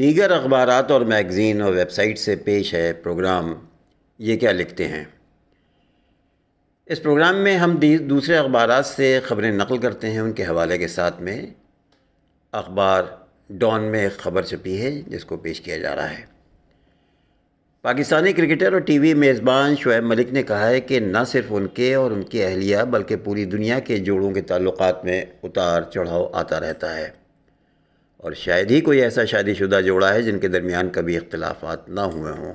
दीगर अखबार और मैगज़ीन और वेबसाइट से पेश है प्रोग्राम ये क्या लिखते हैं इस प्रोग्राम में हम दूसरे अखबार से ख़बरें नकल करते हैं उनके हवाले के साथ में अखबार डॉन में एक ख़बर छपी है जिसको पेश किया जा रहा है पाकिस्तानी क्रिकेटर और टीवी मेज़बान शुएब मलिक ने कहा है कि न सिर्फ उनके और उनकी अहलिया बल्कि पूरी दुनिया के जोड़ों के ताल्लुकात में उतार चढ़ाव आता रहता है और शायद ही कोई ऐसा शादीशुदा जोड़ा है जिनके दरमियान कभी इख्तलाफात ना हुए हों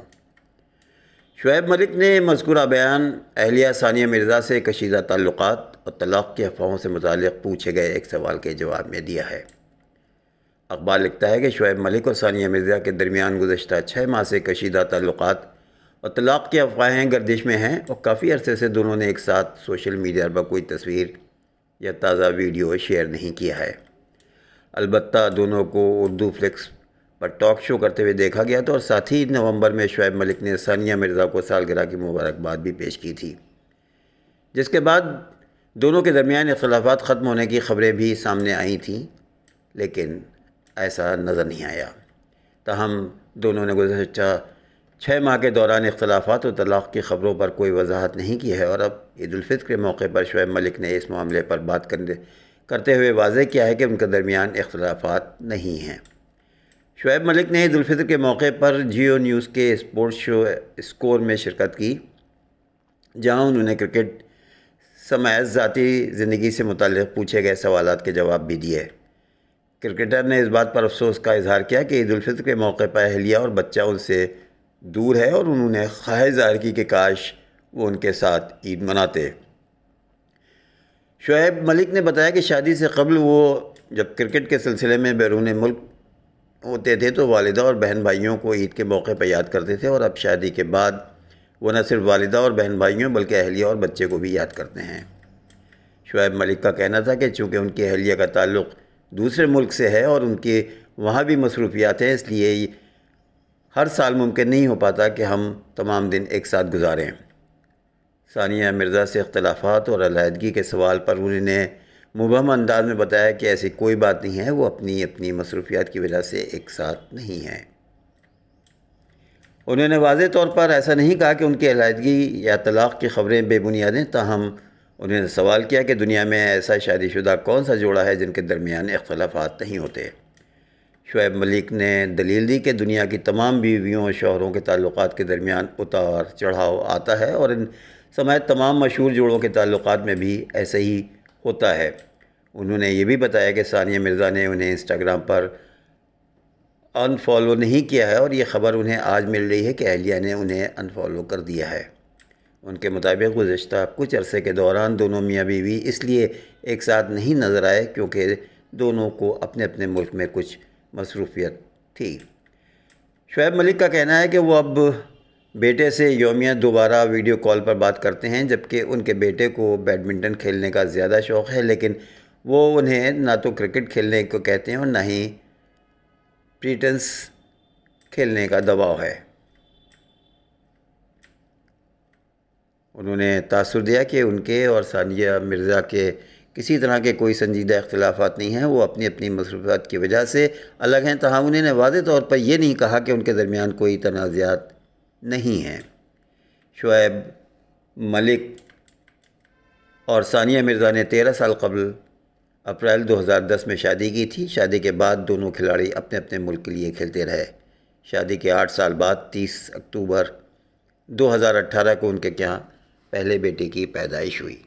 शुएब मलिक ने मजकूर बयान अहलिया सानिया मिर्ज़ा से कशीदा ताल्लुकात और तलाक़ के अफवाहों से मुतल पूछे गए एक सवाल के जवाब में दिया है अखबार लिखता है कि शुएब मलिक और सानिया मिर्ज़ा के दरमियान गुजशत छः माह से कशीदा ताल्लुकात और तलाक़ की अफवाहें गर्दिश में हैं और काफ़ी अरसे से दोनों ने एक साथ सोशल मीडिया पर कोई तस्वीर या ताज़ा वीडियो शेयर नहीं किया है अलबत् दोनों को उर्दू फ्लिक्स पर टॉक शो करते हुए देखा गया था और साथ ही नवंबर में शुएब मलिक ने सानिया मिर्ज़ा को सालगिरह की मुबारकबाद भी पेश की थी जिसके बाद दोनों के दरमियान अख्लाफा ख़त्म होने की खबरें भी सामने आई थीं लेकिन ऐसा नज़र नहीं आया तहम दोनों ने गुजशत छः माह के दौरान अख्तलाफा और तलाक़ की ख़बरों पर कोई वजाहत नहीं की है और अब ईदालफ़ित के मौके पर शुएब मलिक ने इस मामले पर बात करने करते हुए वाजे किया है कि उनके दरमियान इख्तलाफात नहीं हैं शुएब मलिक ने ईदालफ़ितर के मौके पर जियो न्यूज़ के स्पोर्ट्स शो स्कोर में शिरकत की जहां उन्होंने क्रिकेट समैत ज़ाती ज़िंदगी से मुतल पूछे गए सवाल के जवाब भी दिए क्रिकेटर ने इस बात पर अफसोस का इजहार किया कि ईदालफ़ितर के मौके पर अहलिया और बच्चा उनसे दूर है और उन्होंने ख्वाह ज़ाहिर की कि काश वो उनके साथ ईद मनाते शुएब मलिक ने बताया कि शादी से कबल वो जब क्रिकेट के सिलसिले में बैरून मुल्क होते थे तो वालदा और बहन भाइयों को ईद के मौके पर याद करते थे और अब शादी के बाद वो न सिर्फ वालदा और बहन भाइयों बल्कि अहलिया और बच्चे को भी याद करते हैं शुएब मलिक का कहना था कि चूँकि उनकी अहलिया का ताल्लुक़ दूसरे मुल्क से है और उनके वहाँ भी मसरूफियात हैं इसलिए हर साल मुमकिन नहीं हो पाता कि हम तमाम दिन एक साथ गुजारें सानिया मिर्ज़ा से अख्तलाफात और अलहदगी के सवाल पर उन्होंने मुबम अंदाज में बताया कि ऐसी कोई बात नहीं है वो अपनी अपनी मसरूफियात की वजह से एक साथ नहीं हैं उन्होंने वाज तौर पर ऐसा नहीं कहा कि उनकी अलहदगी या तलाक़ की ख़बरें बेबुनियादें ताहम उन्होंने सवाल किया कि दुनिया में ऐसा शादीशुदा कौन सा जोड़ा है जिनके दरमियान अख्तलाफात नहीं होते शुएब मलिक ने दलील दी कि दुनिया की तमाम बीवियों और शोहरों के तल्ल के दरमियान उतार चढ़ाव आता है और इन समेत तमाम मशहूर जोड़ों के ताल्लुक में भी ऐसे ही होता है उन्होंने ये भी बताया कि सानिया मिर्ज़ा ने उन्हें इंस्टाग्राम पर अनफॉलो नहीं किया है और ये ख़बर उन्हें आज मिल रही है कि अहलिया ने उन्हें अनफॉलो कर दिया है उनके मुताबिक गुज्त कुछ अरसे के दौरान दोनों मियाँ बीवी इसलिए एक साथ नहीं नज़र आए क्योंकि दोनों को अपने अपने मुल्क में कुछ मसरूफियत थी शुएब मलिक का कहना है कि वो अब बेटे से योमिया दोबारा वीडियो कॉल पर बात करते हैं जबकि उनके बेटे को बैडमिंटन खेलने का ज़्यादा शौक़ है लेकिन वो उन्हें ना तो क्रिकेट खेलने को कहते हैं और ना ही प्रीटेंस खेलने का दबाव है उन्होंने तासर दिया कि उनके और सानिया मिर्ज़ा के किसी तरह के कोई संजीदा अख्तिलाफ़ नहीं हैं वो अपनी अपनी मसरूफात की वजह से अलग हैं तहम उन्होंने वाज तौर पर यह नहीं कहा कि उनके दरमियान कोई तनाज़ात नहीं हैं शुएब मलिक और सानिया मिर्ज़ा ने तेरह साल कबल अप्रैल 2010 में शादी की थी शादी के बाद दोनों खिलाड़ी अपने अपने मुल्क के लिए खेलते रहे शादी के आठ साल बाद 30 अक्टूबर 2018 को उनके यहाँ पहले बेटे की पैदाइश हुई